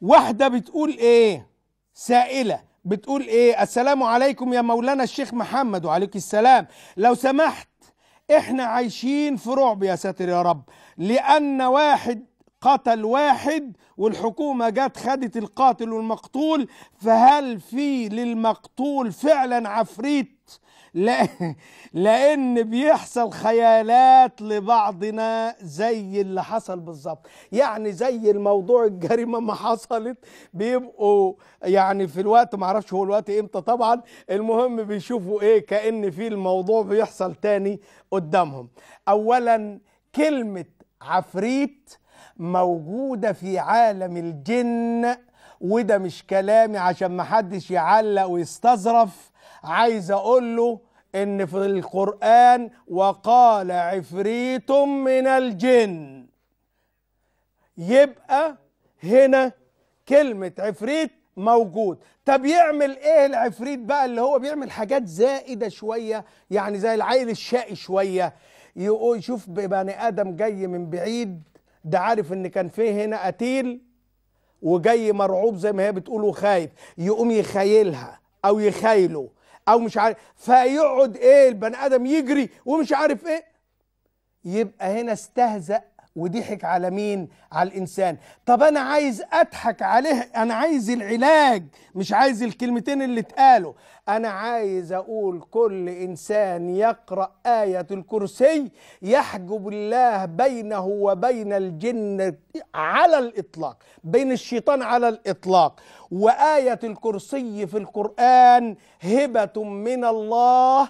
واحدة بتقول ايه سائلة بتقول ايه السلام عليكم يا مولانا الشيخ محمد وعليك السلام لو سمحت احنا عايشين في رعب يا ساتر يا رب لان واحد قتل واحد والحكومة جت خدت القاتل والمقتول فهل في للمقتول فعلا عفريت لا لان بيحصل خيالات لبعضنا زي اللي حصل بالظبط يعني زي الموضوع الجريمه ما حصلت بيبقوا يعني في الوقت ما اعرفش هو الوقت امتى طبعا المهم بيشوفوا ايه كان في الموضوع بيحصل تاني قدامهم اولا كلمه عفريت موجودة في عالم الجن وده مش كلامي عشان محدش يعلق ويستظرف عايز اقول له ان في القرآن وقال عفريت من الجن يبقى هنا كلمة عفريت موجود طب يعمل ايه العفريت بقى اللي هو بيعمل حاجات زائدة شوية يعني زي العيل الشقي شوية يقول شوف بني ادم جاي من بعيد ده عارف ان كان فيه هنا قتيل وجاي مرعوب زي ما هي بتقول وخايف يقوم يخايلها او يخايله او مش عارف فيقعد ايه البني ادم يجري ومش عارف ايه يبقى هنا استهزأ وضحك على مين على الانسان طب انا عايز اضحك عليه انا عايز العلاج مش عايز الكلمتين اللي اتقالوا انا عايز اقول كل انسان يقرا ايه الكرسي يحجب الله بينه وبين الجن على الاطلاق بين الشيطان على الاطلاق وايه الكرسي في القران هبه من الله